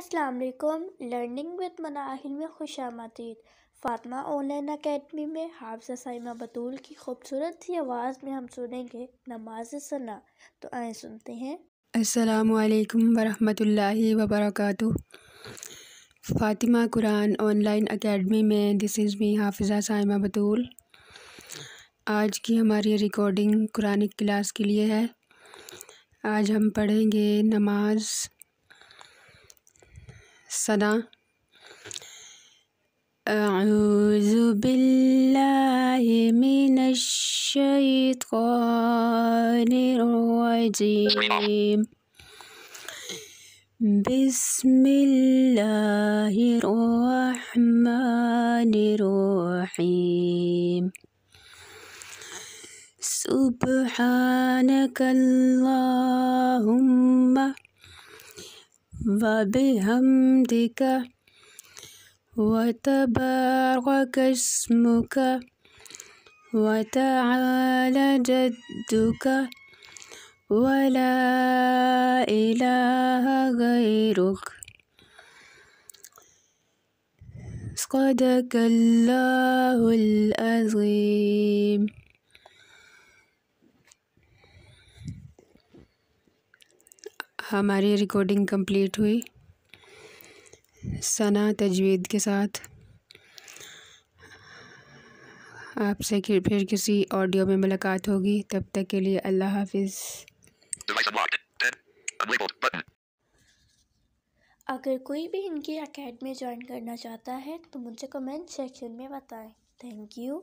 अस्सलाम learning with Manahil में खुश आमदीद फातमा ऑनलाइन अकेडमी में हाफजा साइमा बतूल की खूबसूरत सी आवाज़ में हम सुनेंगे नमाज सना तो आए सुनते हैं असलकम वरहमतुल्लाहि वबरकत फ़ातिमा कुरान ऑनलाइन अकेडमी में this is me Hafiza Saima Batool आज की हमारी रिकॉर्डिंग कुरानिक क्लास के लिए है आज हम पढ़ेंगे नमाज़ الصلاة أعوذ بالله من الشيطان الرجيم بسم الله الرحمن الرحيم سبحانك اللهم وبحمدك وتبارك اسمك وتعالى جدك ولا إله غيرك صدق الله العظيم हमारी रिकॉर्डिंग कंप्लीट हुई सना तजवीद के साथ आपसे फिर किसी ऑडियो में मुलाकात होगी तब तक के लिए अल्लाह हाफिज़ अगर कोई भी इनकी अकेडमी ज्वाइन करना चाहता है तो मुझे कमेंट सेक्शन में बताएं थैंक यू